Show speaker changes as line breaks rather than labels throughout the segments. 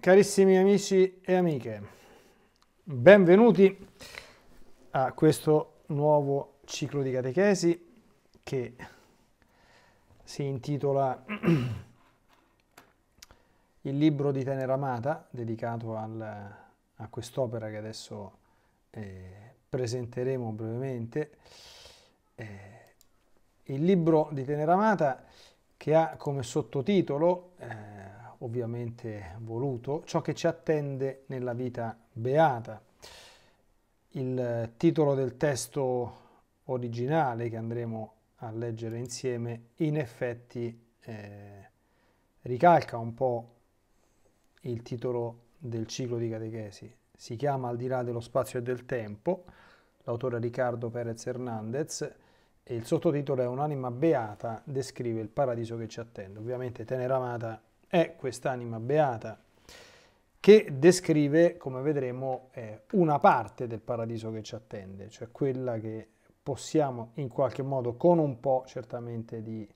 Carissimi amici e amiche, benvenuti a questo nuovo ciclo di catechesi che si intitola Il libro di Tenera Amata, dedicato al, a quest'opera che adesso eh, presenteremo brevemente. Eh, il libro di Tenera Amata che ha come sottotitolo eh, ovviamente voluto, ciò che ci attende nella vita beata. Il titolo del testo originale che andremo a leggere insieme in effetti eh, ricalca un po' il titolo del ciclo di catechesi. Si chiama Al di là dello spazio e del tempo, l'autore Riccardo Perez Hernandez, e il sottotitolo è Un'anima beata descrive il paradiso che ci attende. Ovviamente Tenera Amata è quest'anima beata che descrive, come vedremo, eh, una parte del paradiso che ci attende, cioè quella che possiamo in qualche modo, con un po' certamente di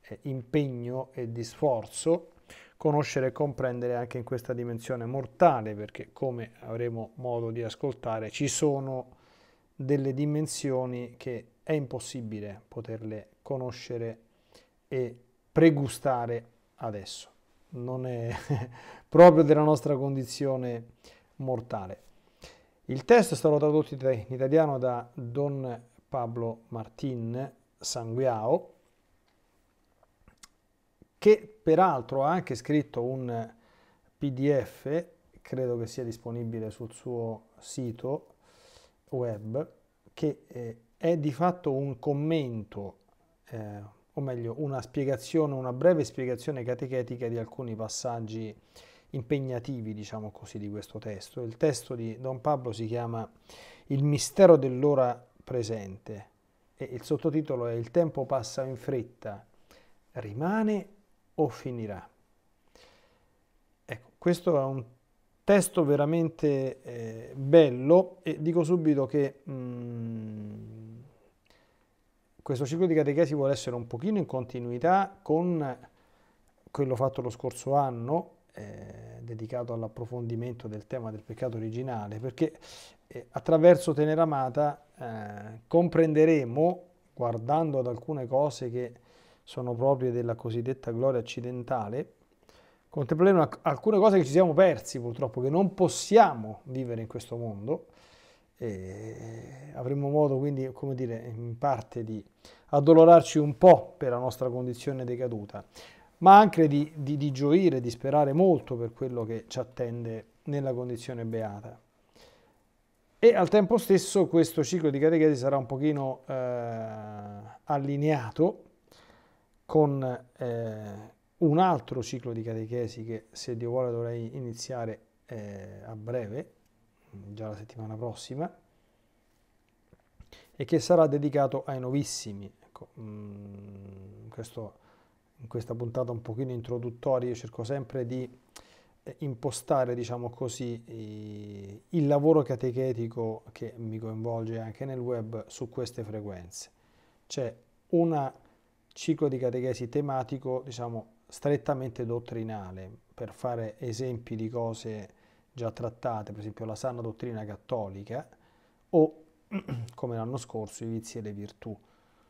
eh, impegno e di sforzo, conoscere e comprendere anche in questa dimensione mortale, perché come avremo modo di ascoltare, ci sono delle dimensioni che è impossibile poterle conoscere e pregustare adesso non è proprio della nostra condizione mortale. Il testo è stato tradotto in italiano da Don Pablo Martin Sanguiao, che peraltro ha anche scritto un PDF, credo che sia disponibile sul suo sito web, che eh, è di fatto un commento, eh, o meglio una spiegazione, una breve spiegazione catechetica di alcuni passaggi impegnativi, diciamo così, di questo testo. Il testo di Don Pablo si chiama Il mistero dell'ora presente e il sottotitolo è Il tempo passa in fretta, rimane o finirà? Ecco, questo è un testo veramente eh, bello e dico subito che mh, mm, questo ciclo di catechesi vuole essere un pochino in continuità con quello fatto lo scorso anno, eh, dedicato all'approfondimento del tema del peccato originale, perché eh, attraverso Teneramata eh, comprenderemo, guardando ad alcune cose che sono proprie della cosiddetta gloria accidentale, contempleremo alcune cose che ci siamo persi purtroppo, che non possiamo vivere in questo mondo, e eh, avremo modo quindi, come dire, in parte di addolorarci un po' per la nostra condizione decaduta, ma anche di, di, di gioire, di sperare molto per quello che ci attende nella condizione beata. E al tempo stesso questo ciclo di catechesi sarà un pochino eh, allineato con eh, un altro ciclo di catechesi che se Dio vuole dovrei iniziare eh, a breve, già la settimana prossima, e che sarà dedicato ai novissimi. Ecco, mh, mm, questo, in questa puntata un pochino introduttoria io cerco sempre di eh, impostare, diciamo così, il lavoro catechetico che mi coinvolge anche nel web su queste frequenze. C'è un ciclo di catechesi tematico, diciamo, strettamente dottrinale, per fare esempi di cose già trattate, per esempio la sana dottrina cattolica, o come l'anno scorso i vizi e le virtù.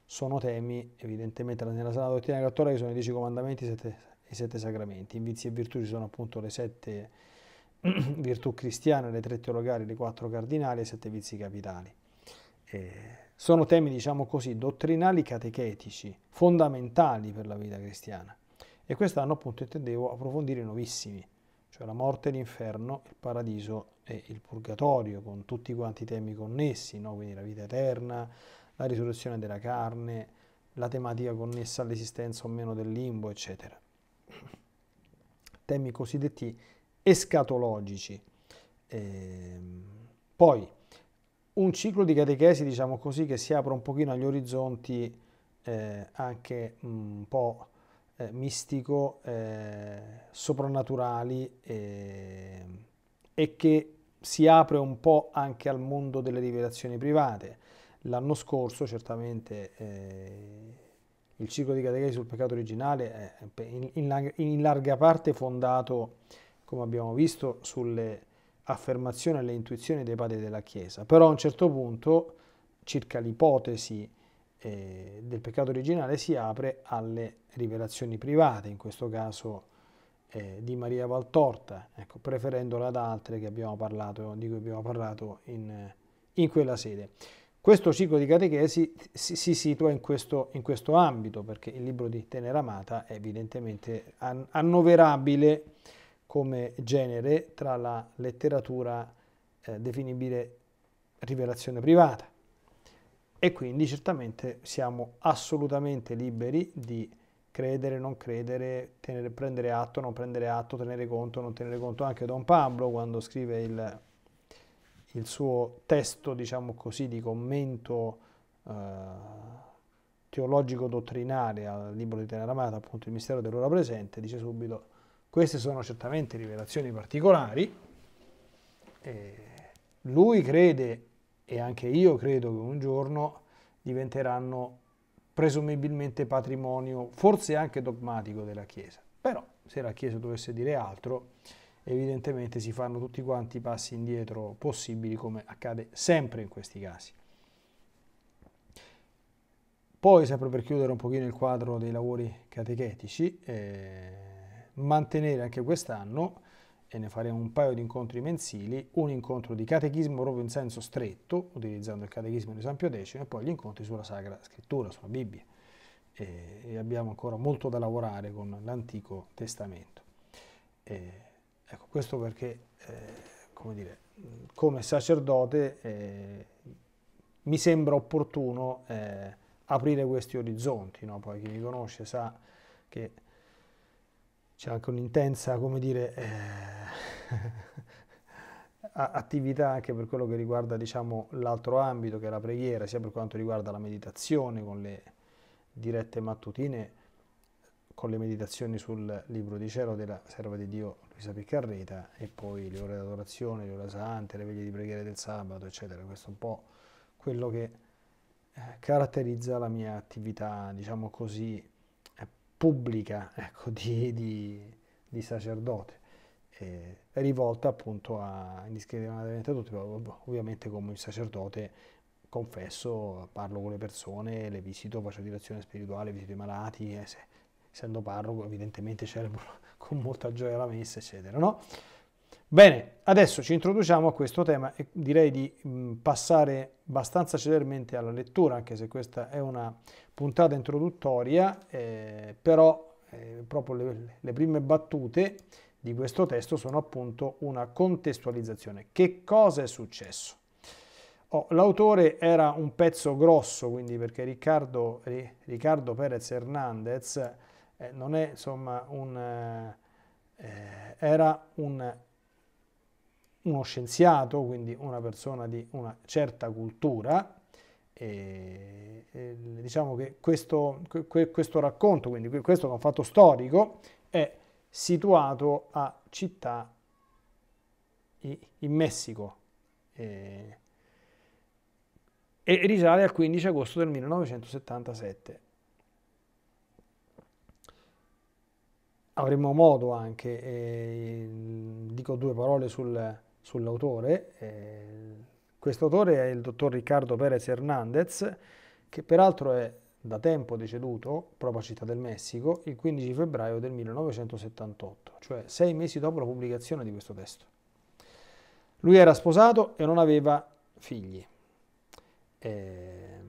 Sono temi, evidentemente, nella sana dottrina cattolica sono i dieci comandamenti e i sette sacramenti. In vizi e virtù ci sono appunto le sette virtù cristiane, le tre teologali, le quattro cardinali e i sette vizi capitali. Eh, sono temi, diciamo così, dottrinali catechetici, fondamentali per la vita cristiana. E quest'anno appunto intendevo approfondire i novissimi cioè la morte, e l'inferno, il paradiso e il purgatorio, con tutti quanti i temi connessi, no? quindi la vita eterna, la risurrezione della carne, la tematica connessa all'esistenza o meno del limbo, eccetera. Temi cosiddetti escatologici. Ehm, poi, un ciclo di catechesi, diciamo così, che si apre un pochino agli orizzonti eh, anche un po' eh, mistico, eh, soprannaturali eh, e che si apre un po' anche al mondo delle rivelazioni private. L'anno scorso certamente eh, il ciclo di catechesi sul peccato originale è in, in, in larga parte fondato, come abbiamo visto, sulle affermazioni e le intuizioni dei padri della Chiesa. Però a un certo punto, circa l'ipotesi eh, del peccato originale si apre alle rivelazioni private, in questo caso eh, di Maria Valtorta, ecco, preferendola ad altre parlato, di cui abbiamo parlato in, eh, in, quella sede. Questo ciclo di catechesi si, si situa in questo, in questo, ambito, perché il libro di Tenera Amata è evidentemente annoverabile come genere tra la letteratura eh, definibile rivelazione privata e quindi certamente siamo assolutamente liberi di credere, non credere, tenere, prendere atto, non prendere atto, tenere conto, non tenere conto. Anche Don Pablo quando scrive il, il suo testo, diciamo così, di commento eh, teologico dottrinale al libro di Tenera Amata, appunto il mistero dell'ora presente, dice subito queste sono certamente rivelazioni particolari. Eh, lui crede e anche io credo che un giorno diventeranno presumibilmente patrimonio, forse anche dogmatico della Chiesa. Però se la Chiesa dovesse dire altro, evidentemente si fanno tutti quanti i passi indietro possibili, come accade sempre in questi casi. Poi, sempre per chiudere un pochino il quadro dei lavori catechetici, eh, mantenere anche quest'anno e ne faremo un paio di incontri mensili, un incontro di catechismo proprio in senso stretto, utilizzando il catechismo di San Pio X, e poi gli incontri sulla Sacra Scrittura, sulla Bibbia. E, abbiamo ancora molto da lavorare con l'Antico Testamento. E, ecco, questo perché, eh, come, dire, come sacerdote, eh, mi sembra opportuno eh, aprire questi orizzonti, no? poi chi mi conosce sa che c'è anche un'intensa, come dire, eh, attività anche per quello che riguarda diciamo, l'altro ambito che è la preghiera, sia per quanto riguarda la meditazione con le dirette mattutine, con le meditazioni sul libro di cielo della serva di Dio Luisa Piccarreta e poi le ore d'adorazione, le ore sante, le veglie di preghiera del sabato, eccetera. Questo è un po' quello che eh, caratterizza la mia attività, diciamo così, pubblica ecco, di, di, di sacerdote, eh, rivolta appunto a indiscriminatamente a tutti, ovviamente come un sacerdote confesso, parlo con le persone, le visito, faccio direzione spirituale, visito i malati, eh, se, essendo parroco evidentemente celebro con molta gioia la messa, eccetera, no? Bene, adesso ci introduciamo a questo tema e direi di passare abbastanza celermente alla lettura, anche se questa è una puntata introduttoria, eh, però eh, proprio le, le prime battute di questo testo sono appunto una contestualizzazione. Che cosa è successo? Oh, l'autore era un pezzo grosso, quindi perché Riccardo, Riccardo Perez Hernandez eh, non è insomma un... Eh, era un uno scienziato, quindi una persona di una certa cultura. E, e diciamo che questo, que, questo racconto, quindi questo fatto storico, è situato a città in Messico e, e risale al 15 agosto del 1977. avremo modo anche, eh, dico due parole sul, sull'autore. Eh, questo autore è il dottor Riccardo Perez Hernández, che peraltro è da tempo deceduto, proprio a Città del Messico, il 15 febbraio del 1978, cioè sei mesi dopo la pubblicazione di questo testo. Lui era sposato e non aveva figli. Eh,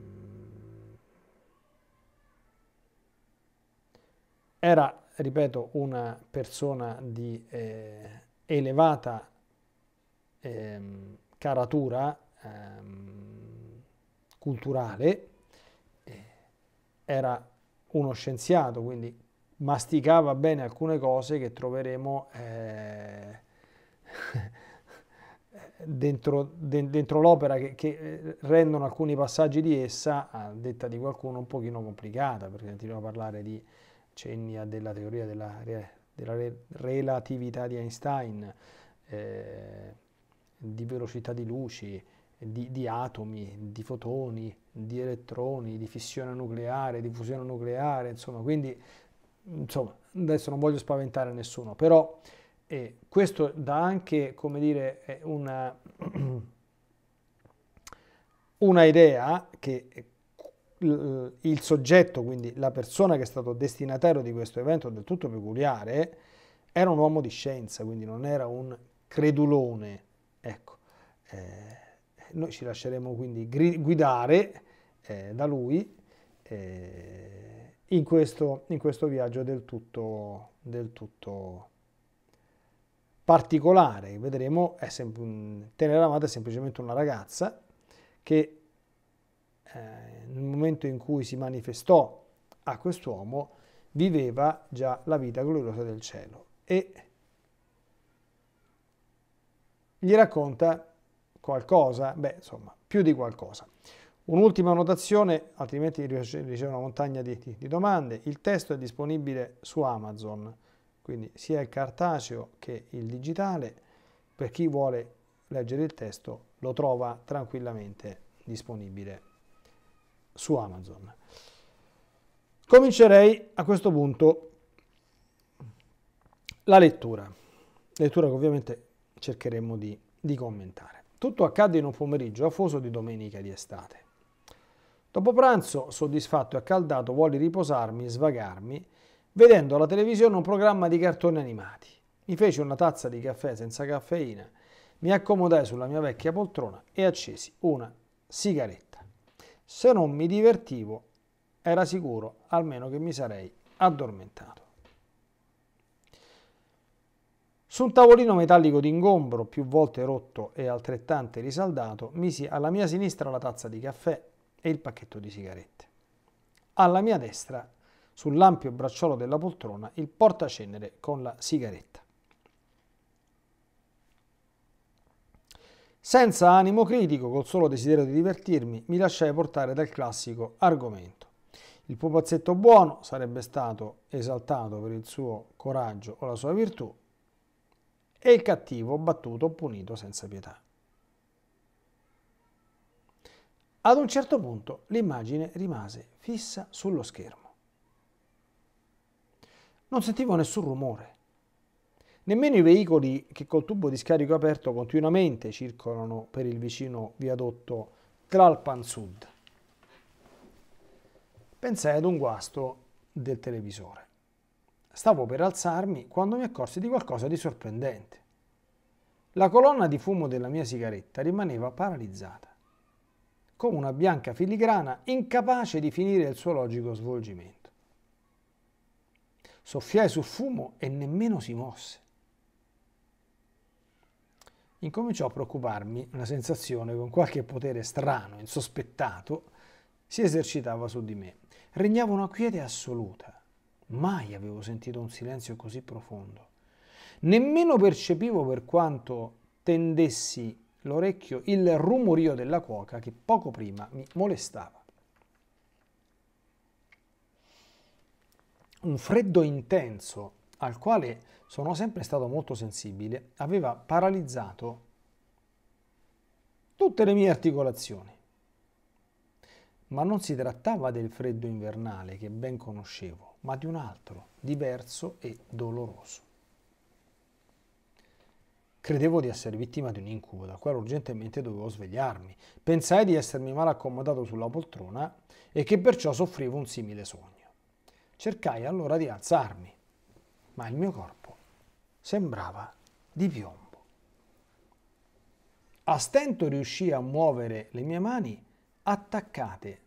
era, ripeto, una persona di eh, elevata ehm, caratura ehm, culturale, eh, era uno scienziato, quindi masticava bene alcune cose che troveremo eh, dentro, dentro l'opera che, che, eh, rendono alcuni passaggi di essa, a detta di qualcuno, un pochino complicata, perché continuiamo a parlare di cenni della teoria della, della relatività di Einstein, eh, di velocità di luci, di, di, atomi, di fotoni, di elettroni, di fissione nucleare, di fusione nucleare, insomma, quindi insomma, adesso non voglio spaventare nessuno, però eh, questo dà anche, come dire, eh, una, una idea che eh, il soggetto, quindi la persona che è stato destinatario di questo evento del tutto peculiare, era un uomo di scienza, quindi non era un credulone, Ecco, eh, noi ci lasceremo quindi guidare eh, da lui eh, in, questo, in, questo, viaggio del tutto, del tutto particolare. Vedremo, è Tenera Amata è semplicemente una ragazza che eh, nel momento in cui si manifestò a quest'uomo viveva già la vita gloriosa del cielo e gli racconta qualcosa, beh insomma più di qualcosa. Un'ultima notazione, altrimenti riceve una montagna di, di, domande. Il testo è disponibile su Amazon, quindi sia il cartaceo che il digitale. Per chi vuole leggere il testo lo trova tranquillamente disponibile su Amazon. Comincerei a questo punto la lettura. Lettura che ovviamente cercheremo di, di commentare. Tutto accadde in un pomeriggio afoso di domenica di estate. Dopo pranzo, soddisfatto e accaldato, volli riposarmi, e svagarmi, vedendo alla televisione un programma di cartoni animati. Mi feci una tazza di caffè senza caffeina, mi accomodai sulla mia vecchia poltrona e accesi una sigaretta. Se non mi divertivo, era sicuro almeno che mi sarei addormentato. Su un tavolino metallico d'ingombro, più volte rotto e altrettante risaldato, misi alla mia sinistra la tazza di caffè e il pacchetto di sigarette. Alla mia destra, sull'ampio bracciolo della poltrona, il portacenere con la sigaretta. Senza animo critico, col solo desiderio di divertirmi, mi lasciai portare dal classico argomento. Il pupazzetto buono sarebbe stato esaltato per il suo coraggio o la sua virtù, e il cattivo battuto o punito senza pietà. Ad un certo punto l'immagine rimase fissa sullo schermo. Non sentivo nessun rumore, nemmeno i veicoli che col tubo di scarico aperto continuamente circolano per il vicino viadotto Tlalpan Sud. Pensai ad un guasto del televisore. Stavo per alzarmi quando mi accorsi di qualcosa di sorprendente. La colonna di fumo della mia sigaretta rimaneva paralizzata, come una bianca filigrana incapace di finire il suo logico svolgimento. Soffiai sul fumo e nemmeno si mosse. Incominciò a preoccuparmi una sensazione con qualche potere strano, insospettato, si esercitava su di me. Regnava una quiete assoluta Mai avevo sentito un silenzio così profondo. Nemmeno percepivo per quanto tendessi l'orecchio il rumorio della cuoca che poco prima mi molestava. Un freddo intenso, al quale sono sempre stato molto sensibile, aveva paralizzato tutte le mie articolazioni. Ma non si trattava del freddo invernale che ben conoscevo, ma di un altro, diverso e doloroso. Credevo di essere vittima di un incubo, da quale urgentemente dovevo svegliarmi. Pensai di essermi mal accomodato sulla poltrona e che perciò soffrivo un simile sogno. Cercai allora di alzarmi, ma il mio corpo sembrava di piombo. A stento riuscii a muovere le mie mani attaccate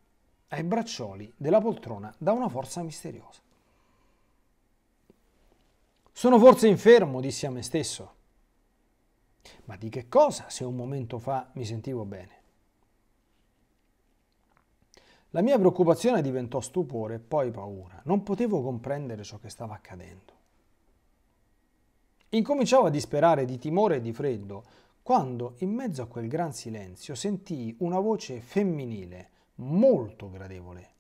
ai braccioli della poltrona da una forza misteriosa. Sono forse infermo, dissi a me stesso. Ma di che cosa se un momento fa mi sentivo bene? La mia preoccupazione diventò stupore e poi paura. Non potevo comprendere ciò che stava accadendo. Incominciavo a disperare di timore e di freddo, quando in mezzo a quel gran silenzio sentii una voce femminile molto gradevole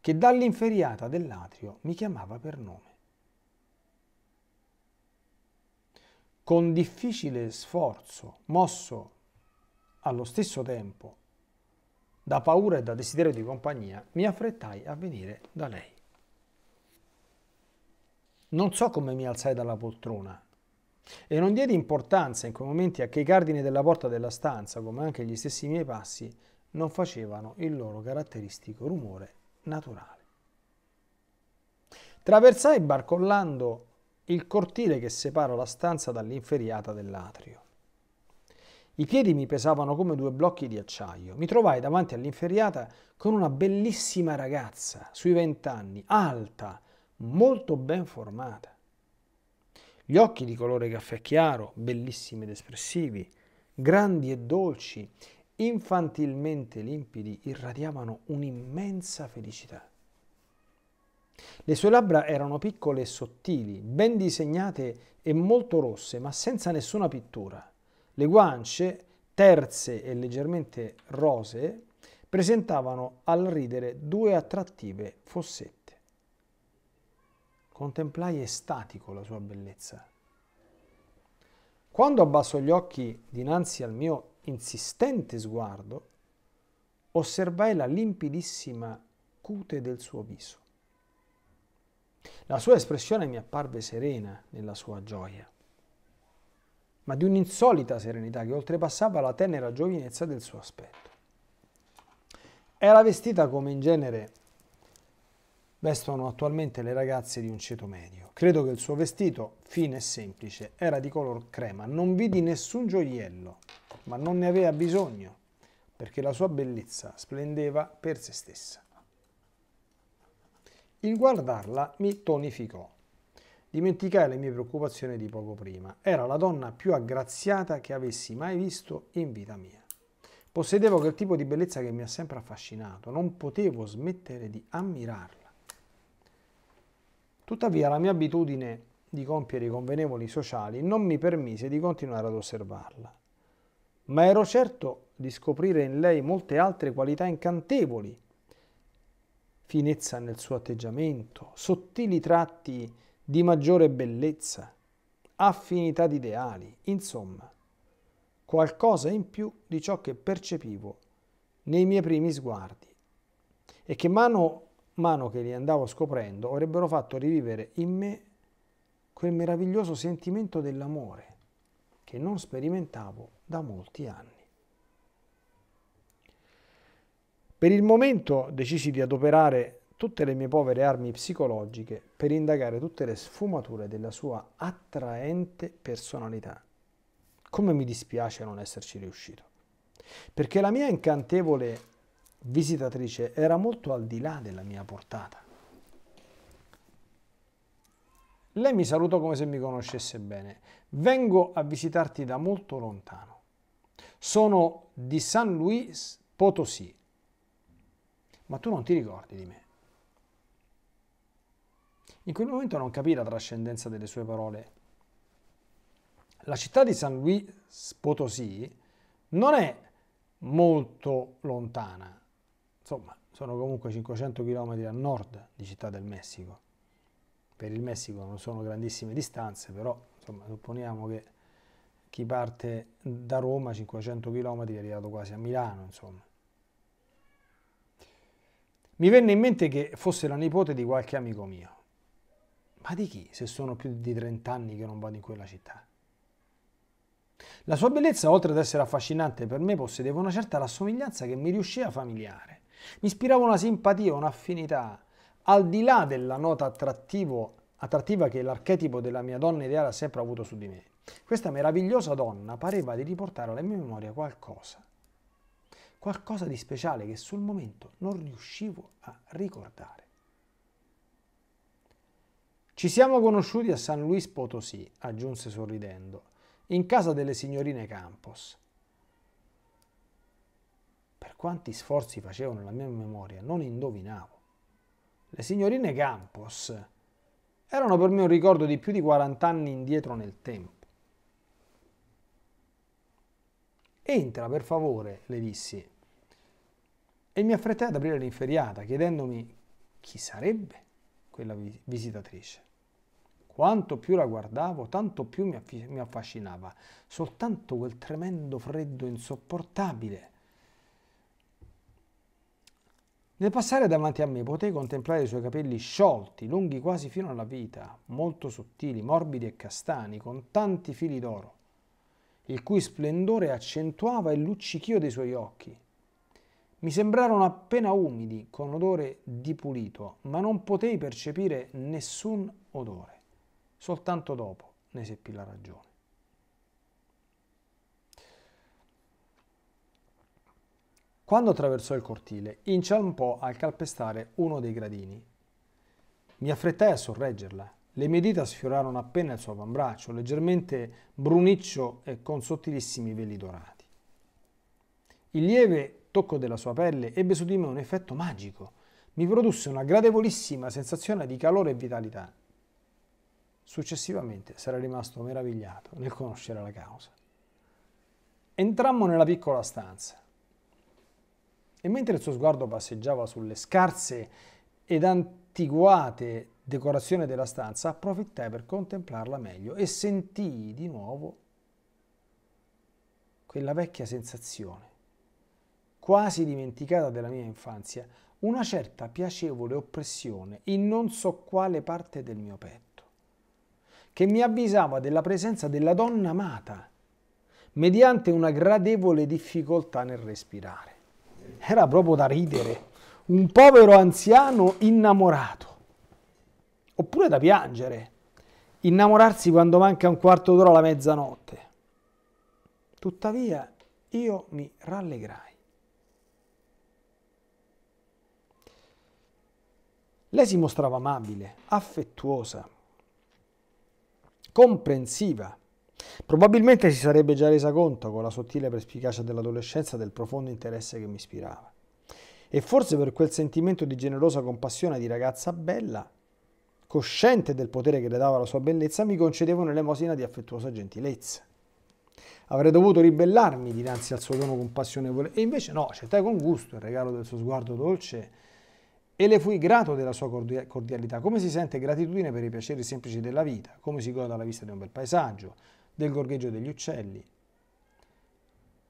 che dall'inferiata dell'atrio mi chiamava per nome. Con difficile sforzo, mosso allo stesso tempo da paura e da desiderio di compagnia, mi affrettai a venire da lei. Non so come mi alzai dalla poltrona e non diedi importanza in quei momenti a che i cardini della porta della stanza, come anche gli stessi miei passi, non facevano il loro caratteristico rumore naturale. Traversai barcollando il cortile che separa la stanza dall'inferiata dell'atrio. I piedi mi pesavano come due blocchi di acciaio. Mi trovai davanti all'inferiata con una bellissima ragazza, sui vent'anni, alta, molto ben formata. Gli occhi di colore caffè chiaro, bellissimi ed espressivi, grandi e dolci, infantilmente limpidi, irradiavano un'immensa felicità. Le sue labbra erano piccole e sottili, ben disegnate e molto rosse, ma senza nessuna pittura. Le guance, terze e leggermente rosee, presentavano al ridere due attrattive fossette contemplai estatico la sua bellezza. Quando abbasso gli occhi dinanzi al mio insistente sguardo, osservai la limpidissima cute del suo viso. La sua espressione mi apparve serena nella sua gioia, ma di un'insolita serenità che oltrepassava la tenera giovinezza del suo aspetto. Era vestita come in genere Vestono attualmente le ragazze di un ceto medio. Credo che il suo vestito, fine e semplice, era di color crema. Non vidi nessun gioiello, ma non ne aveva bisogno, perché la sua bellezza splendeva per se stessa. Il guardarla mi tonificò. Dimenticai le mie preoccupazioni di poco prima. Era la donna più aggraziata che avessi mai visto in vita mia. Possedevo quel tipo di bellezza che mi ha sempre affascinato. Non potevo smettere di ammirarla. Tuttavia la mia abitudine di compiere i convenevoli sociali non mi permise di continuare ad osservarla, ma ero certo di scoprire in lei molte altre qualità incantevoli, finezza nel suo atteggiamento, sottili tratti di maggiore bellezza, affinità di ideali, insomma, qualcosa in più di ciò che percepivo nei miei primi sguardi e che mano mano che li andavo scoprendo, avrebbero fatto rivivere in me quel meraviglioso sentimento dell'amore che non sperimentavo da molti anni. Per il momento decisi di adoperare tutte le mie povere armi psicologiche per indagare tutte le sfumature della sua attraente personalità. Come mi dispiace non esserci riuscito, perché la mia incantevole visitatrice era molto al di là della mia portata. Lei mi salutò come se mi conoscesse bene. Vengo a visitarti da molto lontano. Sono di San Luis Potosí. Ma tu non ti ricordi di me. In quel momento non capì la trascendenza delle sue parole. La città di San Luis Potosí non è molto lontana insomma, sono comunque 500 km a nord di Città del Messico. Per il Messico non sono grandissime distanze, però insomma, supponiamo che chi parte da Roma 500 km è arrivato quasi a Milano, insomma. Mi venne in mente che fosse la nipote di qualche amico mio. Ma di chi se sono più di 30 anni che non vado in quella città? La sua bellezza, oltre ad essere affascinante per me, possedeva una certa rassomiglianza che mi riusciva familiare. Mi ispirava una simpatia, un'affinità. Al di là della nota attrattivo, attrattiva che l'archetipo della mia donna ideale ha sempre avuto su di me, questa meravigliosa donna pareva di riportare alla mia memoria qualcosa. Qualcosa di speciale che sul momento non riuscivo a ricordare. Ci siamo conosciuti a San Luis Potosí, aggiunse sorridendo, in casa delle signorine Campos per quanti sforzi facevo nella mia memoria, non indovinavo. Le signorine Campos erano per me un ricordo di più di 40 anni indietro nel tempo. Entra, per favore, le dissi. E mi affrettai ad aprire l'inferiata, chiedendomi chi sarebbe quella visitatrice. Quanto più la guardavo, tanto più mi affascinava. Soltanto quel tremendo freddo insopportabile nel passare davanti a me potei contemplare i suoi capelli sciolti, lunghi quasi fino alla vita, molto sottili, morbidi e castani, con tanti fili d'oro, il cui splendore accentuava il luccichio dei suoi occhi. Mi sembrarono appena umidi, con odore di pulito, ma non potei percepire nessun odore. Soltanto dopo ne seppi la ragione. Quando attraversò il cortile, inciampò al calpestare uno dei gradini. Mi affrettai a sorreggerla. Le mie dita sfiorarono appena il suo avambraccio, leggermente bruniccio e con sottilissimi veli dorati. Il lieve tocco della sua pelle ebbe su di me un effetto magico. Mi produsse una gradevolissima sensazione di calore e vitalità. Successivamente sarei rimasto meravigliato nel conoscere la causa. Entrammo nella piccola stanza e mentre il suo sguardo passeggiava sulle scarse ed antiguate decorazioni della stanza, approfittai per contemplarla meglio e sentii di nuovo quella vecchia sensazione, quasi dimenticata della mia infanzia, una certa piacevole oppressione in non so quale parte del mio petto, che mi avvisava della presenza della donna amata, mediante una gradevole difficoltà nel respirare. Era proprio da ridere. Un povero anziano innamorato. Oppure da piangere. Innamorarsi quando manca un quarto d'ora alla mezzanotte. Tuttavia io mi rallegrai. Lei si mostrava amabile, affettuosa, comprensiva Probabilmente si sarebbe già resa conto con la sottile perspicacia dell'adolescenza del profondo interesse che mi ispirava. E forse per quel sentimento di generosa compassione di ragazza bella, cosciente del potere che le dava la sua bellezza, mi concedeva un'elemosina di affettuosa gentilezza. Avrei dovuto ribellarmi dinanzi al suo tono compassionevole, e invece no, accettai con gusto il regalo del suo sguardo dolce e le fui grato della sua cordialità. Come si sente gratitudine per i piaceri semplici della vita, come si goda la vista di un bel paesaggio, del gorgheggio degli uccelli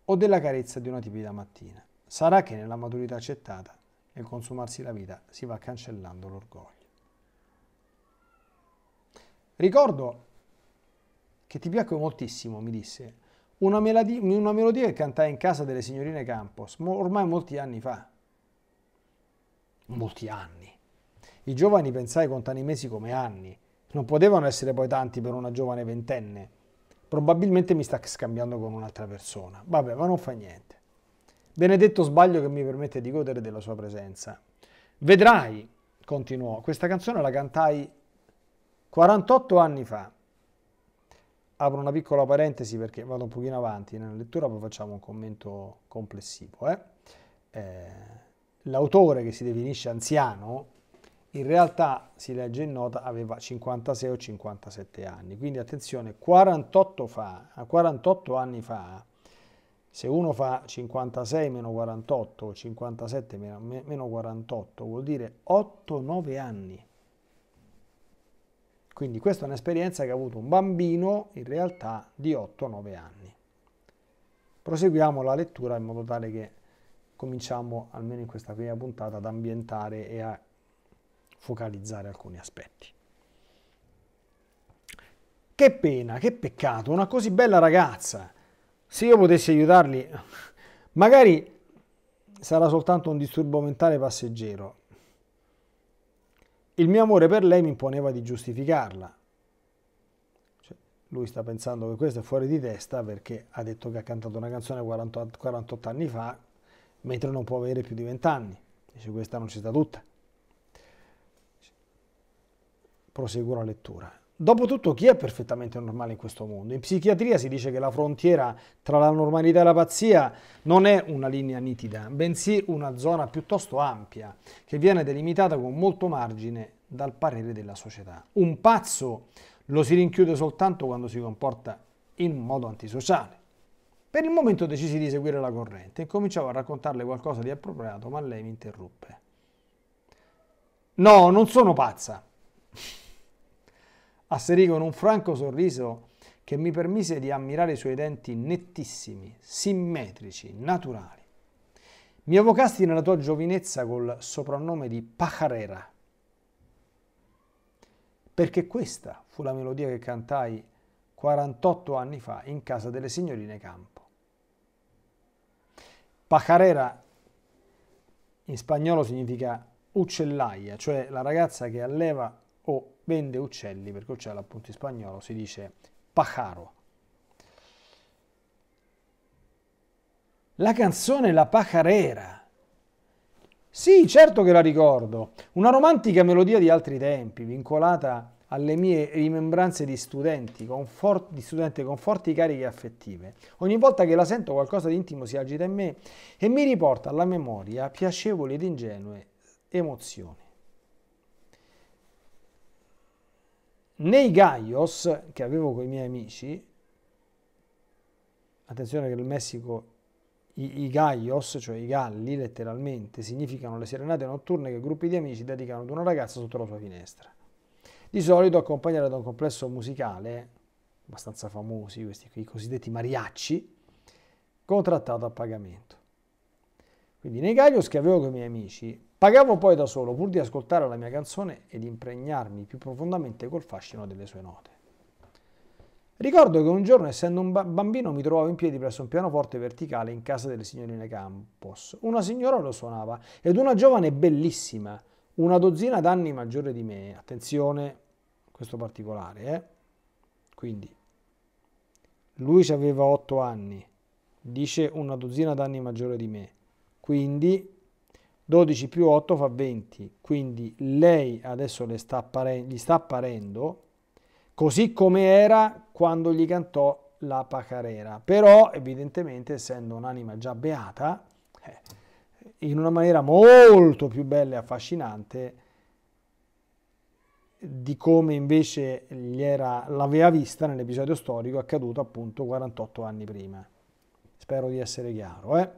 o della carezza di una tipica mattina. Sarà che nella maturità accettata, nel consumarsi la vita, si va cancellando l'orgoglio. Ricordo che ti piacque moltissimo, mi disse, una melodia, una melodia che cantai in casa delle signorine Campos, ormai molti anni fa. Molti anni. I giovani, pensai, contano i mesi come anni. Non potevano essere poi tanti per una giovane ventenne probabilmente mi sta scambiando con un'altra persona. Vabbè, ma non fa niente. Benedetto sbaglio che mi permette di godere della sua presenza. Vedrai, continuò, questa canzone la cantai 48 anni fa. Apro una piccola parentesi perché vado un pochino avanti nella lettura, poi facciamo un commento complessivo. Eh? Eh, l'autore che si definisce anziano, in realtà si legge in nota aveva 56 o 57 anni, quindi attenzione, 48, fa, 48 anni fa, se uno fa 56 meno 48 o 57 meno 48 vuol dire 8-9 anni. Quindi questa è un'esperienza che ha avuto un bambino in realtà di 8-9 anni. Proseguiamo la lettura in modo tale che cominciamo almeno in questa prima puntata ad ambientare e a focalizzare alcuni aspetti. Che pena, che peccato, una così bella ragazza. Se io potessi aiutarli, magari sarà soltanto un disturbo mentale passeggero. Il mio amore per lei mi imponeva di giustificarla. Cioè, lui sta pensando che questo è fuori di testa perché ha detto che ha cantato una canzone 40, 48 anni fa, mentre non può avere più di 20 anni. Dice questa non ci sta tutta. Proseguo la lettura. Dopotutto chi è perfettamente normale in questo mondo? In psichiatria si dice che la frontiera tra la normalità e la pazzia non è una linea nitida, bensì una zona piuttosto ampia, che viene delimitata con molto margine dal parere della società. Un pazzo lo si rinchiude soltanto quando si comporta in modo antisociale. Per il momento decisi di seguire la corrente e cominciavo a raccontarle qualcosa di appropriato, ma lei mi interruppe. No, non sono pazza. Asserì con un franco sorriso che mi permise di ammirare i suoi denti nettissimi, simmetrici, naturali. Mi evocasti nella tua giovinezza col soprannome di Pajarera, perché questa fu la melodia che cantai 48 anni fa in casa delle signorine Campo. Pajarera in spagnolo significa uccellaia, cioè la ragazza che alleva o vende uccelli, perché uccello appunto in spagnolo si dice pajaro. La canzone La pajarera. Sì, certo che la ricordo. Una romantica melodia di altri tempi, vincolata alle mie rimembranze di, studenti, for- di studente con forti cariche affettive. Ogni volta che la sento qualcosa di intimo si agita in me e mi riporta alla memoria piacevoli ed ingenue emozioni. Nei Gaios che avevo con i miei amici, attenzione che nel Messico i, i Gaios, cioè i galli letteralmente, significano le serenate notturne che gruppi di amici dedicano ad una ragazza sotto la sua finestra. Di solito accompagnata da un complesso musicale, abbastanza famosi questi qui, i cosiddetti mariacci, contrattato a pagamento. Quindi nei Gaios che avevo con i miei amici, Pagavo poi da solo pur di ascoltare la mia canzone ed impregnarmi più profondamente col fascino delle sue note. Ricordo che un giorno, essendo un bambino, mi trovavo in piedi presso un pianoforte verticale in casa delle signorine Campos. Una signora lo suonava ed una giovane bellissima, una dozzina d'anni maggiore di me. Attenzione, questo particolare, eh? Quindi, lui ci aveva otto anni, dice una dozzina d'anni maggiore di me. Quindi, 12 più 8 fa 20, quindi lei adesso le sta gli sta apparendo così come era quando gli cantò la pacarera, però evidentemente essendo un'anima già beata, eh, in una maniera molto più bella e affascinante di come invece l'aveva vista nell'episodio storico accaduto appunto 48 anni prima. Spero di essere chiaro. Eh?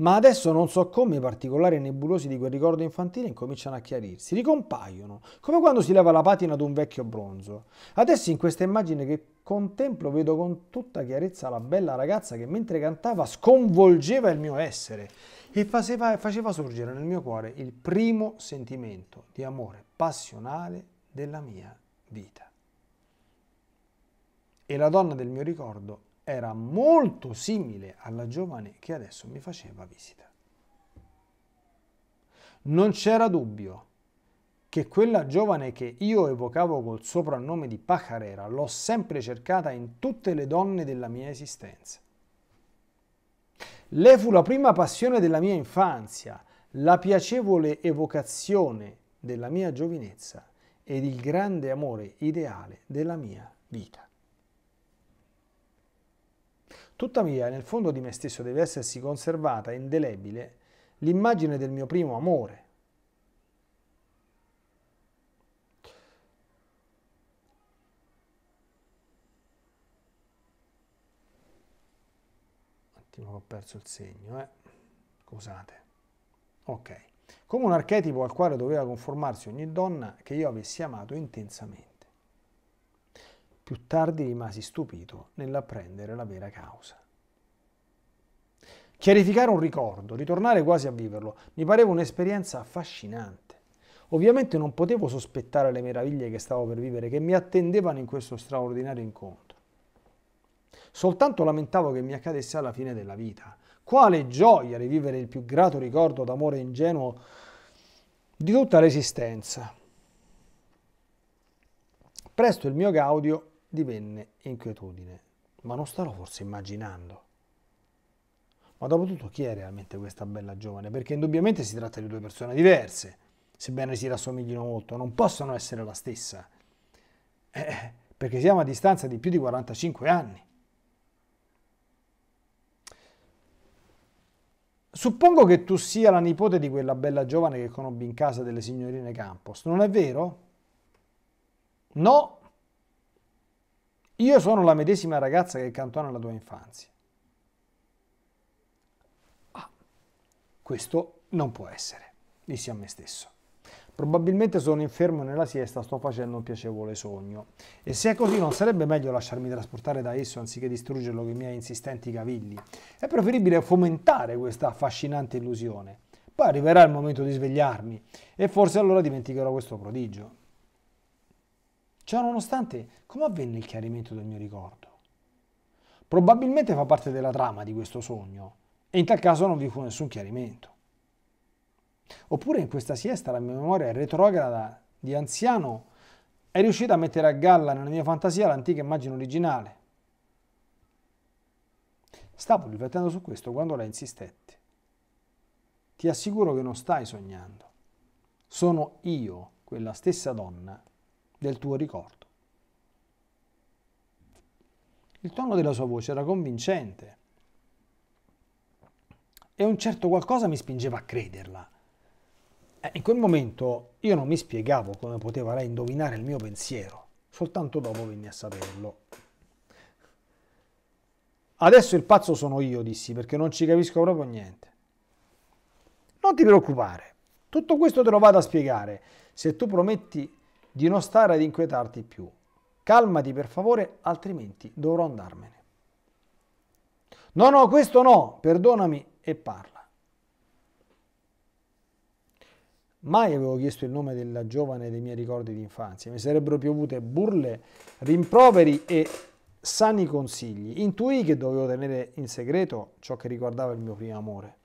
ma adesso non so come i particolari nebulosi di quel ricordo infantile incominciano a chiarirsi, ricompaiono, come quando si leva la patina ad un vecchio bronzo. Adesso in questa immagine che contemplo vedo con tutta chiarezza la bella ragazza che mentre cantava sconvolgeva il mio essere e faceva, faceva sorgere nel mio cuore il primo sentimento di amore passionale della mia vita. E la donna del mio ricordo era molto simile alla giovane che adesso mi faceva visita. Non c'era dubbio che quella giovane che io evocavo col soprannome di Pacarera l'ho sempre cercata in tutte le donne della mia esistenza. Lei fu la prima passione della mia infanzia, la piacevole evocazione della mia giovinezza ed il grande amore ideale della mia vita. Tuttavia, nel fondo di me stesso deve essersi conservata indelebile l'immagine del mio primo amore. Un attimo ho perso il segno, eh. Scusate. Ok. Come un archetipo al quale doveva conformarsi ogni donna che io avessi amato intensamente. Più tardi rimasi stupito nell'apprendere la vera causa. Chiarificare un ricordo, ritornare quasi a viverlo, mi pareva un'esperienza affascinante. Ovviamente non potevo sospettare le meraviglie che stavo per vivere, che mi attendevano in questo straordinario incontro. Soltanto lamentavo che mi accadesse alla fine della vita. Quale gioia rivivere il più grato ricordo d'amore ingenuo di tutta l'esistenza. Presto il mio Gaudio divenne inquietudine. Ma non starò forse immaginando? Ma dopo tutto chi è realmente questa bella giovane? Perché indubbiamente si tratta di due persone diverse, sebbene si rassomiglino molto, non possono essere la stessa. Eh, eh perché siamo a distanza di più di 45 anni. Suppongo che tu sia la nipote di quella bella giovane che conobbi in casa delle signorine Campos, non è vero? No, io sono la medesima ragazza che cantò nella tua infanzia. Ah, questo non può essere, dissi a me stesso. Probabilmente sono infermo nella siesta, sto facendo un piacevole sogno. E se è così non sarebbe meglio lasciarmi trasportare da esso anziché distruggerlo con i miei insistenti cavilli. È preferibile fomentare questa affascinante illusione. Poi arriverà il momento di svegliarmi e forse allora dimenticherò questo prodigio. Ciononostante, come avvenne il chiarimento del mio ricordo? Probabilmente fa parte della trama di questo sogno, e in tal caso non vi fu nessun chiarimento. Oppure in questa siesta la mia memoria retrograda di anziano è riuscita a mettere a galla nella mia fantasia l'antica immagine originale. Stavo riflettendo su questo quando lei insistette. Ti assicuro che non stai sognando. Sono io, quella stessa donna, del tuo ricordo. Il tono della sua voce era convincente e un certo qualcosa mi spingeva a crederla. Eh, in quel momento io non mi spiegavo come poteva lei indovinare il mio pensiero, soltanto dopo venni a saperlo. Adesso il pazzo sono io, dissi, perché non ci capisco proprio niente. Non ti preoccupare, tutto questo te lo vado a spiegare. Se tu prometti di non stare ad inquietarti più. Calmati per favore, altrimenti dovrò andarmene. No, no, questo no, perdonami e parla. Mai avevo chiesto il nome della giovane dei miei ricordi di infanzia. Mi sarebbero piovute burle, rimproveri e sani consigli. Intuì che dovevo tenere in segreto ciò che riguardava il mio primo amore.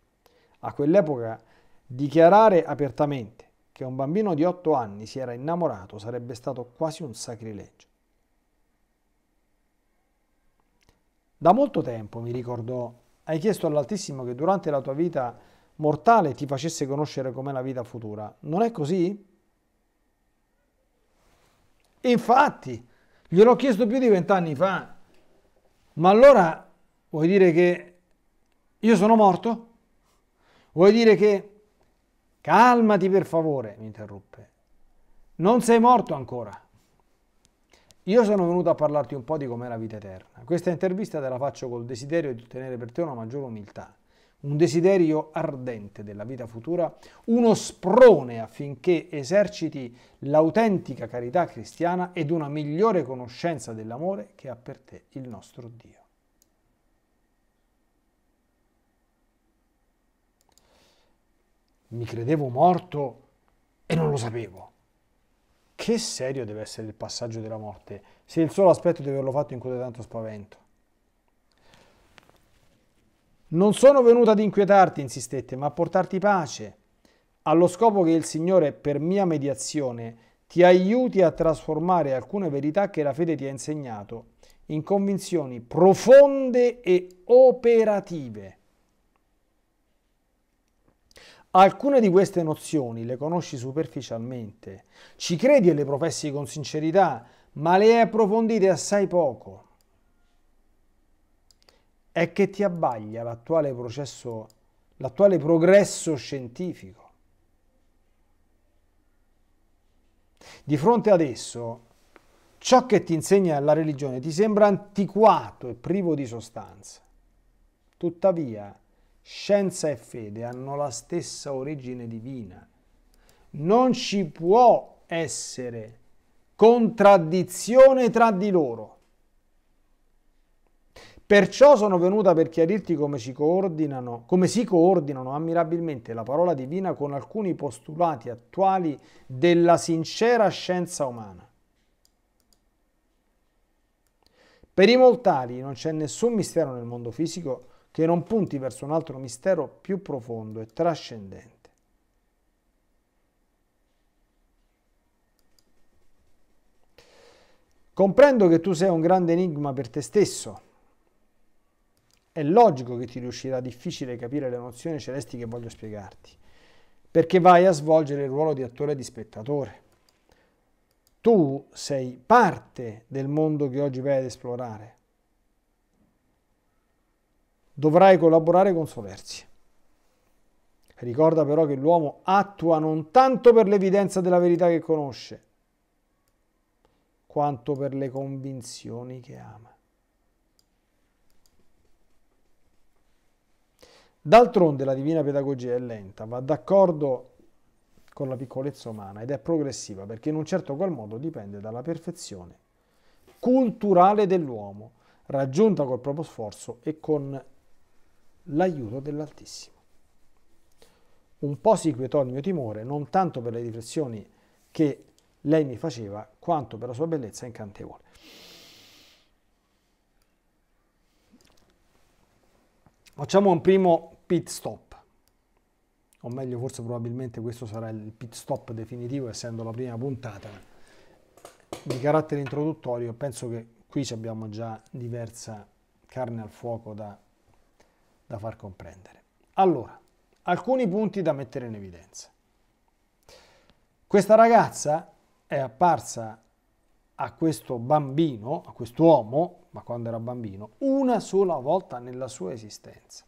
A quell'epoca dichiarare apertamente che un bambino di otto anni si era innamorato sarebbe stato quasi un sacrilegio. Da molto tempo, mi ricordò, hai chiesto all'Altissimo che durante la tua vita mortale ti facesse conoscere com'è la vita futura. Non è così? Infatti, gliel'ho chiesto più di vent'anni fa. Ma allora vuoi dire che io sono morto? Vuoi dire che Calmati per favore, mi interruppe. Non sei morto ancora. Io sono venuto a parlarti un po' di com'è la vita eterna. Questa intervista te la faccio col desiderio di ottenere per te una maggiore umiltà, un desiderio ardente della vita futura, uno sprone affinché eserciti l'autentica carità cristiana ed una migliore conoscenza dell'amore che ha per te il nostro Dio. mi credevo morto e non lo sapevo. Che serio deve essere il passaggio della morte, se il solo aspetto di averlo fatto incute tanto spavento. Non sono venuta ad inquietarti, insistette, ma a portarti pace, allo scopo che il Signore, per mia mediazione, ti aiuti a trasformare alcune verità che la fede ti ha insegnato in convinzioni profonde e operative Alcune di queste nozioni le conosci superficialmente, ci credi e le professi con sincerità, ma le hai approfondite assai poco. È che ti abbaglia l'attuale processo, l'attuale progresso scientifico. Di fronte ad esso, ciò che ti insegna la religione ti sembra antiquato e privo di sostanza. Tuttavia, scienza e fede hanno la stessa origine divina. Non ci può essere contraddizione tra di loro. Perciò sono venuta per chiarirti come si coordinano, come si coordinano ammirabilmente la parola divina con alcuni postulati attuali della sincera scienza umana. Per i mortali non c'è nessun mistero nel mondo fisico che non punti verso un altro mistero più profondo e trascendente. Comprendo che tu sei un grande enigma per te stesso. È logico che ti riuscirà difficile capire le nozioni celesti che voglio spiegarti, perché vai a svolgere il ruolo di attore e di spettatore. Tu sei parte del mondo che oggi vai ad esplorare dovrai collaborare con Soversi. Ricorda però che l'uomo attua non tanto per l'evidenza della verità che conosce, quanto per le convinzioni che ama. D'altronde la divina pedagogia è lenta, va d'accordo con la piccolezza umana ed è progressiva perché in un certo qual modo dipende dalla perfezione culturale dell'uomo, raggiunta col proprio sforzo e con l'aiuto dell'Altissimo. Un po' si quietò il mio timore, non tanto per le riflessioni che lei mi faceva, quanto per la sua bellezza incantevole. Facciamo un primo pit stop, o meglio forse probabilmente questo sarà il pit stop definitivo, essendo la prima puntata di carattere introduttorio, penso che qui abbiamo già diversa carne al fuoco da da far comprendere. Allora, alcuni punti da mettere in evidenza. Questa ragazza è apparsa a questo bambino, a quest'uomo, ma quando era bambino, una sola volta nella sua esistenza.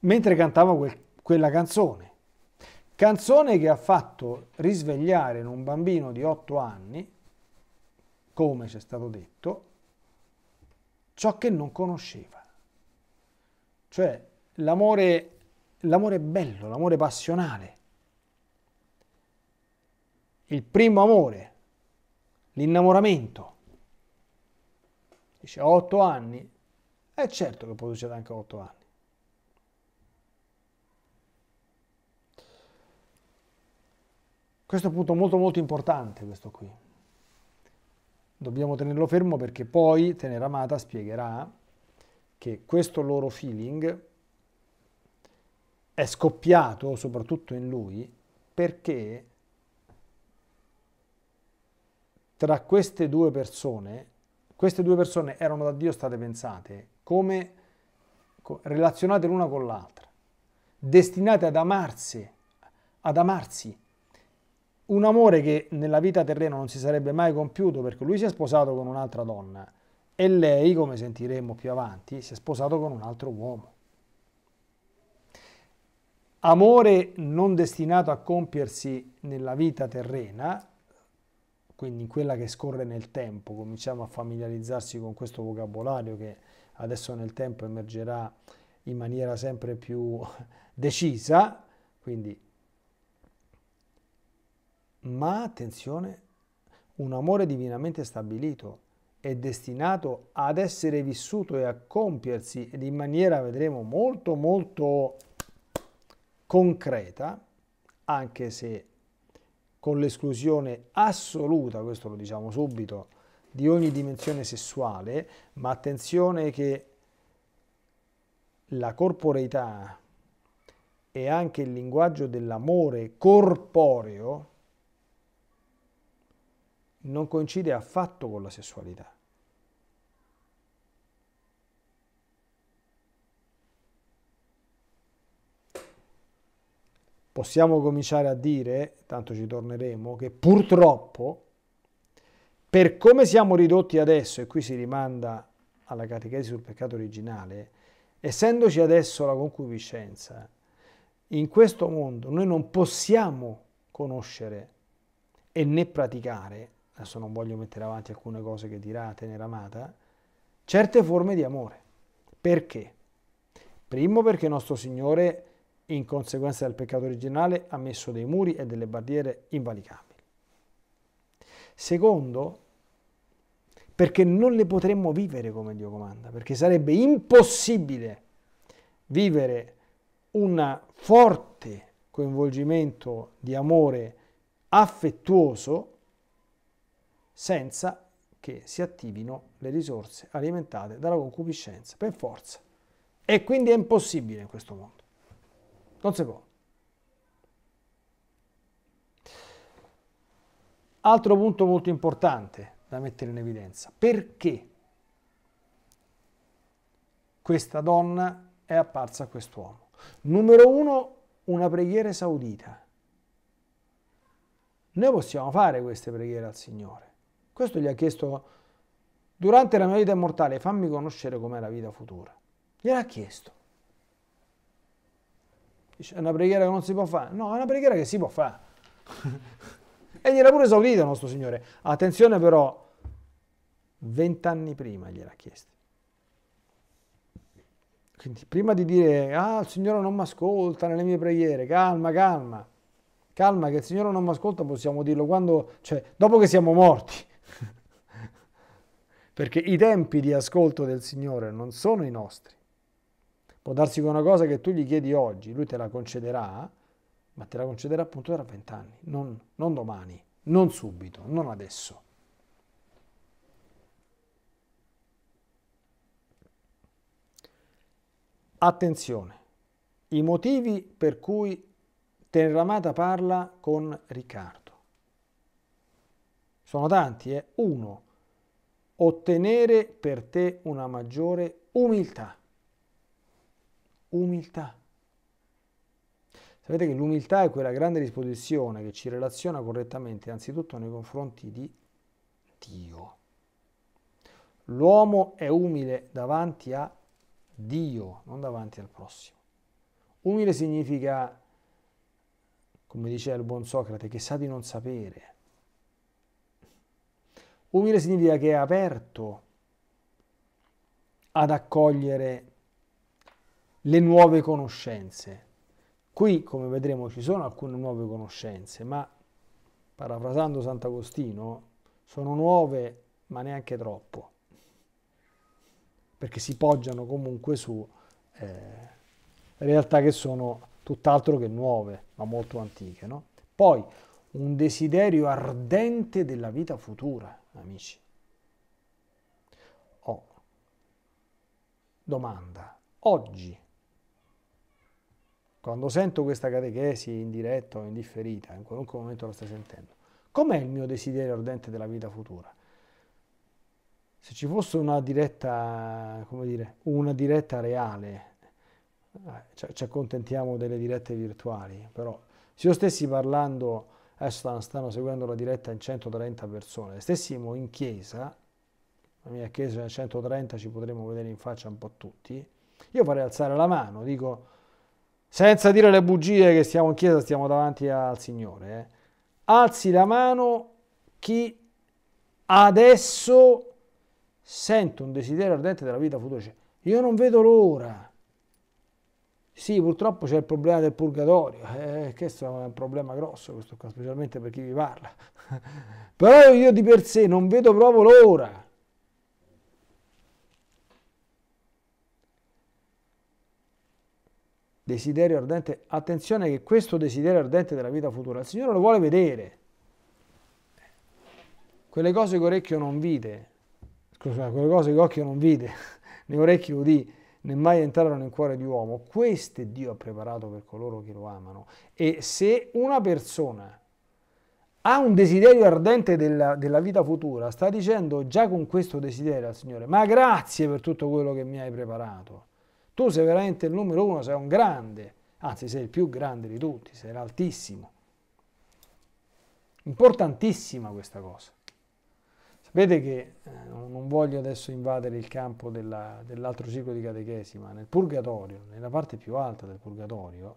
Mentre cantava quel, quella canzone, canzone che ha fatto risvegliare in un bambino di 8 anni, come ci è stato detto, ciò che non conosceva. Cioè l'amore, l'amore bello, l'amore passionale, il primo amore, l'innamoramento. Dice, ho otto anni, è eh, certo che può succedere anche a otto anni. Questo è un punto molto molto importante, questo qui dobbiamo tenerlo fermo perché poi Teneramata spiegherà che questo loro feeling è scoppiato soprattutto in lui perché tra queste due persone, queste due persone erano da Dio state pensate come relazionate l'una con l'altra, destinate ad amarsi, ad amarsi un amore che nella vita terrena non si sarebbe mai compiuto perché lui si è sposato con un'altra donna e lei, come sentiremo più avanti, si è sposato con un altro uomo. Amore non destinato a compiersi nella vita terrena, quindi in quella che scorre nel tempo, cominciamo a familiarizzarsi con questo vocabolario che adesso nel tempo emergerà in maniera sempre più decisa, quindi ma attenzione, un amore divinamente stabilito è destinato ad essere vissuto e a compiersi ed in maniera, vedremo, molto molto concreta, anche se con l'esclusione assoluta, questo lo diciamo subito, di ogni dimensione sessuale, ma attenzione che la corporeità e anche il linguaggio dell'amore corporeo non coincide affatto con la sessualità. Possiamo cominciare a dire, tanto ci torneremo, che purtroppo per come siamo ridotti adesso, e qui si rimanda alla catechesi sul peccato originale, essendoci adesso la concupiscenza, in questo mondo noi non possiamo conoscere e né praticare adesso non voglio mettere avanti alcune cose che dirà tenera amata, certe forme di amore. Perché? Primo perché nostro Signore, in conseguenza del peccato originale, ha messo dei muri e delle barriere invalicabili. Secondo, perché non le potremmo vivere come Dio comanda, perché sarebbe impossibile vivere un forte coinvolgimento di amore affettuoso senza che si attivino le risorse alimentate dalla concupiscenza, per forza. E quindi è impossibile in questo mondo. Non si può. Altro punto molto importante da mettere in evidenza. Perché questa donna è apparsa a quest'uomo? Numero uno, una preghiera esaudita. Noi possiamo fare queste preghiere al Signore. Questo gli ha chiesto, durante la mia vita mortale, fammi conoscere com'è la vita futura. Gliel'ha chiesto. Dice, è una preghiera che non si può fare. No, è una preghiera che si può fare. e gliel'ha pure esaudita il nostro Signore. Attenzione però, vent'anni prima gliel'ha chiesto. Quindi prima di dire, ah, il Signore non mi ascolta nelle mie preghiere, calma, calma, calma che il Signore non mi ascolta possiamo dirlo quando, cioè, dopo che siamo morti. Perché i tempi di ascolto del Signore non sono i nostri. Può darsi che una cosa che tu gli chiedi oggi, lui te la concederà, ma te la concederà appunto tra vent'anni, non, non domani, non subito, non adesso. Attenzione, i motivi per cui Teneramata parla con Riccardo sono tanti, eh? Uno, ottenere per te una maggiore umiltà. Umiltà. Sapete che l'umiltà è quella grande disposizione che ci relaziona correttamente anzitutto nei confronti di Dio. L'uomo è umile davanti a Dio, non davanti al prossimo. Umile significa, come diceva il buon Socrate, che sa di non sapere, Umile significa che è aperto ad accogliere le nuove conoscenze. Qui, come vedremo, ci sono alcune nuove conoscenze, ma parafrasando Sant'Agostino, sono nuove, ma neanche troppo, perché si poggiano comunque su eh, realtà che sono tutt'altro che nuove, ma molto antiche. No? Poi, un desiderio ardente della vita futura amici. Oh, domanda, oggi, quando sento questa catechesi in diretta o in differita, in qualunque momento la stai sentendo, com'è il mio desiderio ardente della vita futura? Se ci fosse una diretta, come dire, una diretta reale, eh, ci accontentiamo delle dirette virtuali, però se io stessi parlando eh, adesso stanno seguendo la diretta in 130 persone. Stessimo in chiesa, la mia chiesa è 130, ci potremmo vedere in faccia un po' tutti. Io farei alzare la mano, dico, senza dire le bugie che stiamo in chiesa, stiamo davanti al Signore. Eh. Alzi la mano chi adesso sente un desiderio ardente della vita futura. Io non vedo l'ora sì, purtroppo c'è il problema del purgatorio, eh, questo è un problema grosso, questo qua, specialmente per chi vi parla. Però io di per sé non vedo proprio l'ora. Desiderio ardente, attenzione che questo desiderio ardente della vita futura, il Signore lo vuole vedere. Quelle cose che orecchio non vide, scusa, quelle cose che occhio non vide, né orecchio udì né mai entrarono nel cuore di uomo, queste Dio ha preparato per coloro che lo amano. E se una persona ha un desiderio ardente della, della, vita futura, sta dicendo già con questo desiderio al Signore, ma grazie per tutto quello che mi hai preparato. Tu sei veramente il numero uno, sei un grande, anzi sei il più grande di tutti, sei l'altissimo. Importantissima questa cosa. Vede che eh, non voglio adesso invadere il campo della, dell'altro ciclo di catechesi, ma nel purgatorio, nella parte più alta del purgatorio,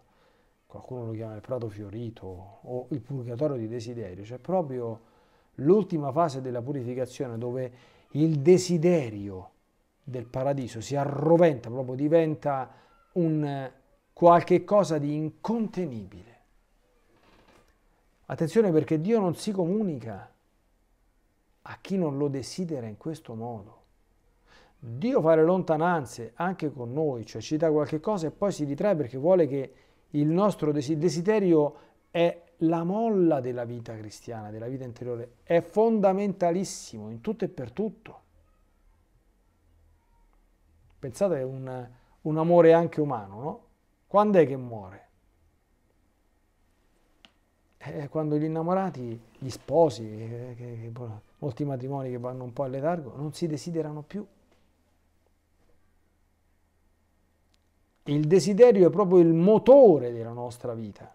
qualcuno lo chiama il prato fiorito o il purgatorio di desiderio, c'è cioè proprio l'ultima fase della purificazione dove il desiderio del paradiso si arroventa, proprio diventa un eh, qualche cosa di incontenibile. Attenzione perché Dio non si comunica a chi non lo desidera in questo modo. Dio fa le lontananze anche con noi, cioè ci dà qualche cosa e poi si ritrae perché vuole che il nostro desiderio è la molla della vita cristiana, della vita interiore, è fondamentalissimo in tutto e per tutto. Pensate, è un, un amore anche umano, no? Quando è che muore? eh, quando gli innamorati, gli sposi, eh, che, che, molti matrimoni che vanno un po' a letargo, non si desiderano più. Il desiderio è proprio il motore della nostra vita.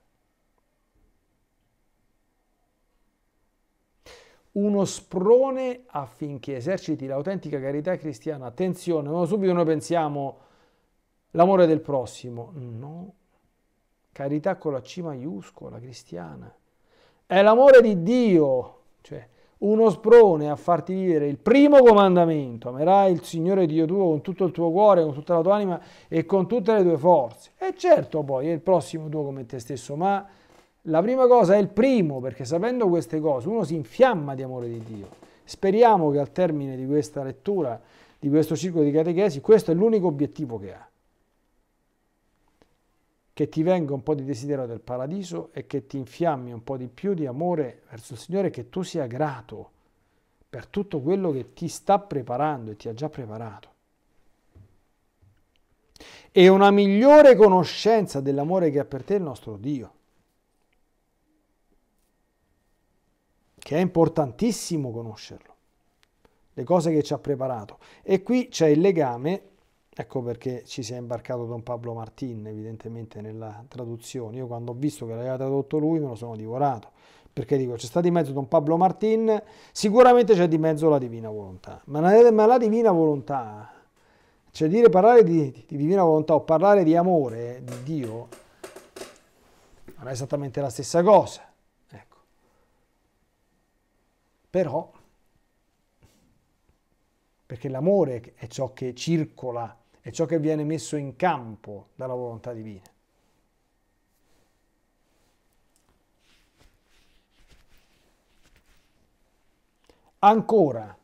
Uno sprone affinché eserciti l'autentica carità cristiana. Attenzione, no, subito noi pensiamo l'amore del prossimo. No, carità con la C maiuscola, cristiana. È l'amore di Dio, cioè uno sprone a farti vivere il primo comandamento, amerai il Signore Dio tuo con tutto il tuo cuore, con tutta la tua anima e con tutte le tue forze. E certo poi è il prossimo tuo come te stesso, ma la prima cosa è il primo, perché sapendo queste cose uno si infiamma di amore di Dio. Speriamo che al termine di questa lettura, di questo circolo di catechesi, questo è l'unico obiettivo che ha che ti venga un po' di desiderio del paradiso e che ti infiammi un po' di più di amore verso il Signore, che tu sia grato per tutto quello che ti sta preparando e ti ha già preparato. E una migliore conoscenza dell'amore che ha per te il nostro Dio, che è importantissimo conoscerlo, le cose che ci ha preparato. E qui c'è il legame Ecco perché ci si è imbarcato Don Pablo Martin, evidentemente, nella traduzione. Io quando ho visto che l'aveva tradotto lui me lo sono divorato, perché dico, c'è stato di mezzo Don Pablo Martin, sicuramente c'è di mezzo la Divina Volontà. Ma, ma la Divina Volontà, cioè dire parlare di, di, Divina Volontà o parlare di amore, di Dio, non è esattamente la stessa cosa. Ecco. Però, perché l'amore è ciò che circola è ciò che viene messo in campo dalla volontà divina. Ancora,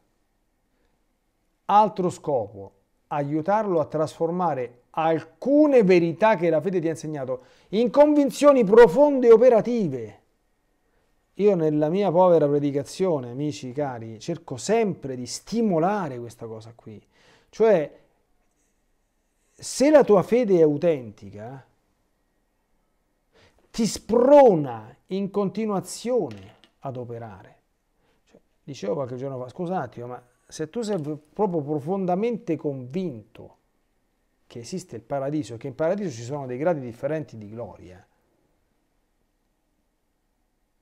altro scopo, aiutarlo a trasformare alcune verità che la fede ti ha insegnato in convinzioni profonde e operative. Io nella mia povera predicazione, amici cari, cerco sempre di stimolare questa cosa qui, cioè se la tua fede è autentica, ti sprona in continuazione ad operare. Cioè, dicevo qualche giorno fa, scusate, ma se tu sei proprio profondamente convinto che esiste il paradiso e che in paradiso ci sono dei gradi differenti di gloria,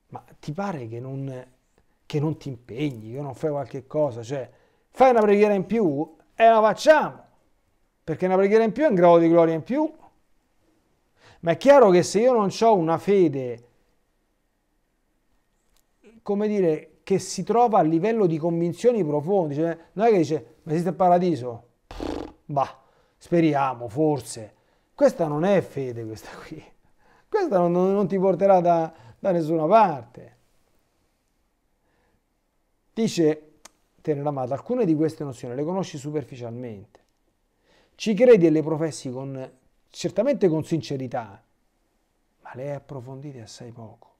ma ti pare che non, che non ti impegni, che non fai qualche cosa? Cioè, fai una preghiera in più e la facciamo! perché una preghiera in più è un grado di gloria in più. Ma è chiaro che se io non ho una fede, come dire, che si trova a livello di convinzioni profonde, cioè, non è che dice, ma esiste il paradiso? Bah, speriamo, forse. Questa non è fede, questa qui. Questa non, non ti porterà da, da nessuna parte. Dice Teneramata, alcune di queste nozioni le conosci superficialmente ci credi e le professi con, certamente con sincerità, ma le hai approfondite assai poco.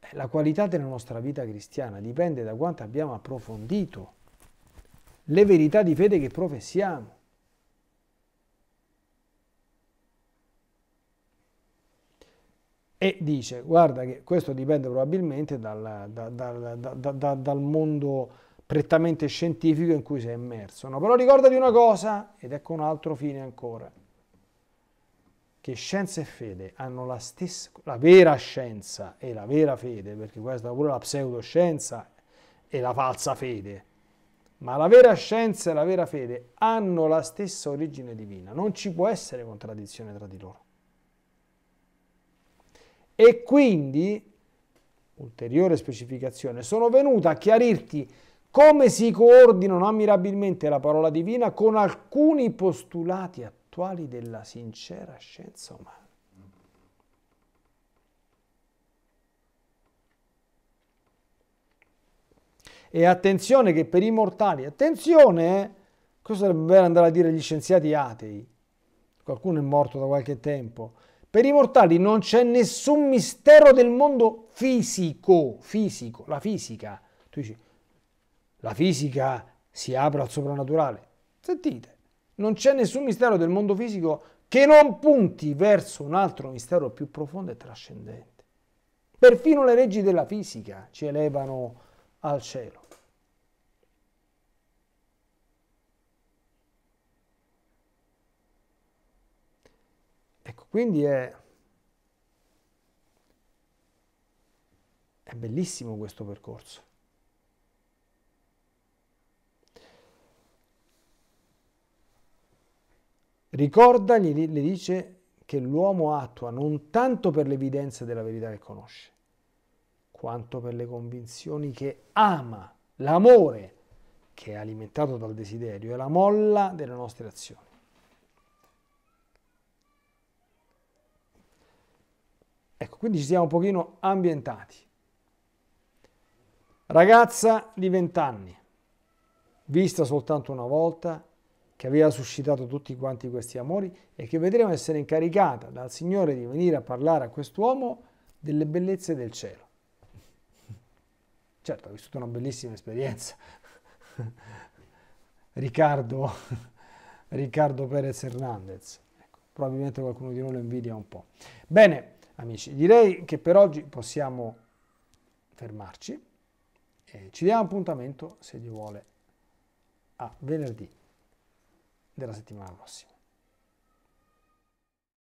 Eh, la qualità della nostra vita cristiana dipende da quanto abbiamo approfondito le verità di fede che professiamo. e dice guarda che questo dipende probabilmente dal, da, da, da, dal mondo prettamente scientifico in cui sei immerso. No? Però ricordati una cosa, ed ecco un altro fine ancora, che scienza e fede hanno la stessa, la vera scienza e la vera fede, perché questa è pure la pseudoscienza e la falsa fede, ma la vera scienza e la vera fede hanno la stessa origine divina, non ci può essere contraddizione tra di loro. E quindi, ulteriore specificazione, sono venuta a chiarirti come si coordinano ammirabilmente la parola divina con alcuni postulati attuali della sincera scienza umana. E attenzione che per i mortali, attenzione, eh, questo sarebbe bello andare a dire agli scienziati atei, qualcuno è morto da qualche tempo, per i mortali non c'è nessun mistero del mondo fisico, fisico, la fisica. Tu dici, la fisica si apre al soprannaturale. Sentite, non c'è nessun mistero del mondo fisico che non punti verso un altro mistero più profondo e trascendente. Perfino le leggi della fisica ci elevano al cielo. Ecco, quindi è, è bellissimo questo percorso. Ricorda, le dice che l'uomo attua non tanto per l'evidenza della verità che conosce, quanto per le convinzioni che ama. L'amore, che è alimentato dal desiderio, è la molla delle nostre azioni. Ecco, quindi ci siamo un pochino ambientati. Ragazza di vent'anni, vista soltanto una volta, che aveva suscitato tutti quanti questi amori e che vedremo essere incaricata dal Signore di venire a parlare a quest'uomo delle bellezze del cielo. Certo, ha vissuto una bellissima esperienza. Riccardo, Riccardo Perez Hernandez. Ecco, probabilmente qualcuno di noi lo invidia un po'. Bene, amici, direi che per oggi possiamo fermarci. E ci diamo appuntamento, se Dio vuole, a venerdì della settimana prossima.